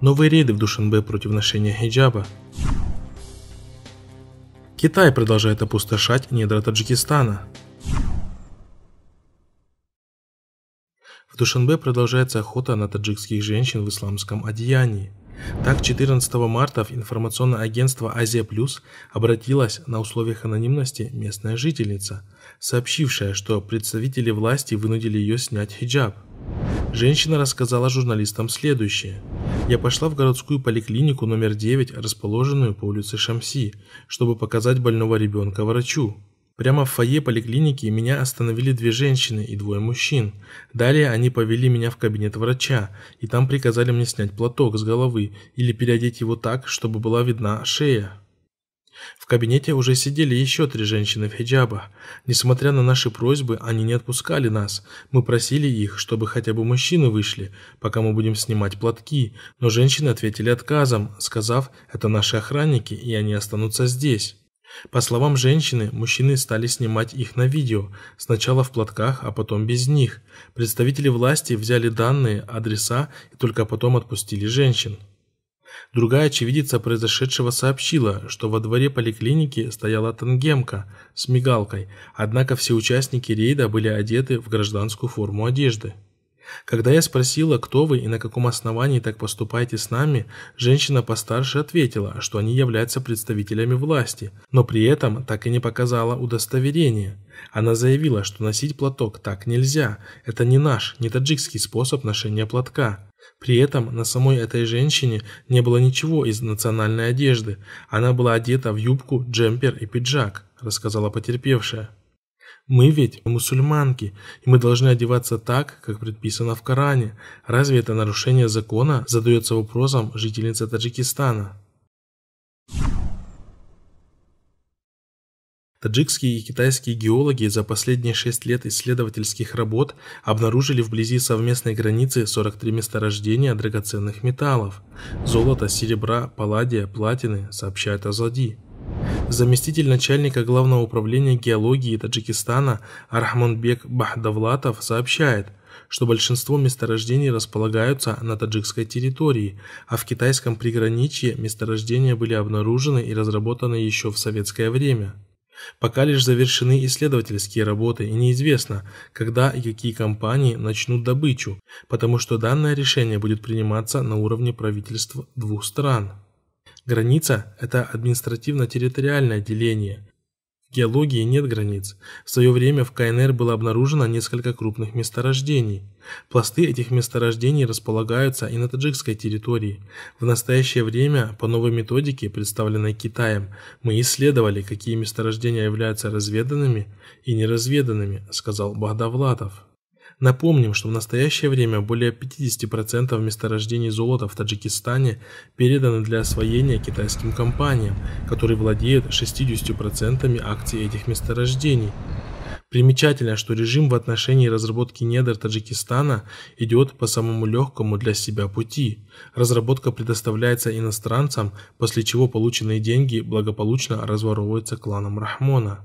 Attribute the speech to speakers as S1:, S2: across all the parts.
S1: Новые рейды в Душанбе против ношения хиджаба. Китай продолжает опустошать недра Таджикистана. В Душанбе продолжается охота на таджикских женщин в исламском одеянии. Так, 14 марта в информационное агентство «Азия Плюс» обратилась на условиях анонимности местная жительница, сообщившая, что представители власти вынудили ее снять хиджаб – Женщина рассказала журналистам следующее. Я пошла в городскую поликлинику номер 9, расположенную по улице Шамси, чтобы показать больного ребенка врачу. Прямо в фойе поликлиники меня остановили две женщины и двое мужчин. Далее они повели меня в кабинет врача, и там приказали мне снять платок с головы или переодеть его так, чтобы была видна шея. В кабинете уже сидели еще три женщины в хиджабах. Несмотря на наши просьбы, они не отпускали нас. Мы просили их, чтобы хотя бы мужчины вышли, пока мы будем снимать платки, но женщины ответили отказом, сказав, это наши охранники, и они останутся здесь. По словам женщины, мужчины стали снимать их на видео, сначала в платках, а потом без них. Представители власти взяли данные, адреса и только потом отпустили женщин. Другая очевидица произошедшего сообщила, что во дворе поликлиники стояла тангемка с мигалкой, однако все участники рейда были одеты в гражданскую форму одежды. Когда я спросила, кто вы и на каком основании так поступаете с нами, женщина постарше ответила, что они являются представителями власти, но при этом так и не показала удостоверение. Она заявила, что носить платок так нельзя, это не наш, не таджикский способ ношения платка. При этом на самой этой женщине не было ничего из национальной одежды. Она была одета в юбку, джемпер и пиджак, рассказала потерпевшая. Мы ведь мусульманки, и мы должны одеваться так, как предписано в Коране. Разве это нарушение закона? Задается вопросом жительница Таджикистана. Таджикские и китайские геологи за последние 6 лет исследовательских работ обнаружили вблизи совместной границы 43 месторождения драгоценных металлов – золота, серебра, палладия, платины, сообщает Азади. Заместитель начальника Главного управления геологии Таджикистана Архманбек Бахдавлатов сообщает, что большинство месторождений располагаются на таджикской территории, а в китайском приграничье месторождения были обнаружены и разработаны еще в советское время – Пока лишь завершены исследовательские работы и неизвестно, когда и какие компании начнут добычу, потому что данное решение будет приниматься на уровне правительств двух стран. Граница – это административно-территориальное деление, Геологии нет границ. В свое время в КНР было обнаружено несколько крупных месторождений. Пласты этих месторождений располагаются и на таджикской территории. В настоящее время, по новой методике, представленной Китаем, мы исследовали, какие месторождения являются разведанными и неразведанными, сказал Багдавлатов. Напомним, что в настоящее время более 50% месторождений золота в Таджикистане переданы для освоения китайским компаниям, которые владеют 60% акций этих месторождений. Примечательно, что режим в отношении разработки недр Таджикистана идет по самому легкому для себя пути. Разработка предоставляется иностранцам, после чего полученные деньги благополучно разворовываются кланом Рахмона.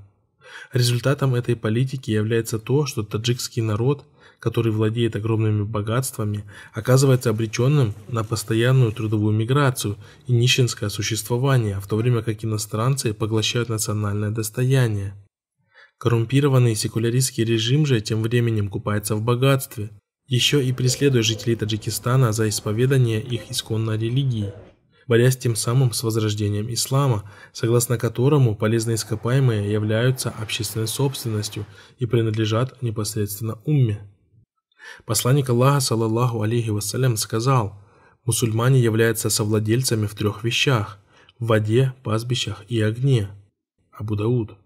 S1: Результатом этой политики является то, что таджикский народ, который владеет огромными богатствами, оказывается обреченным на постоянную трудовую миграцию и нищенское существование, в то время как иностранцы поглощают национальное достояние. Коррумпированный секуляристский режим же тем временем купается в богатстве, еще и преследуя жителей Таджикистана за исповедание их исконной религии борясь тем самым с возрождением ислама, согласно которому полезные ископаемые являются общественной собственностью и принадлежат непосредственно умме. Посланник Аллаха, саллаллаху алейхи вассалям, сказал, «Мусульмане являются совладельцами в трех вещах – в воде, пастбищах и огне». Абу Дауд.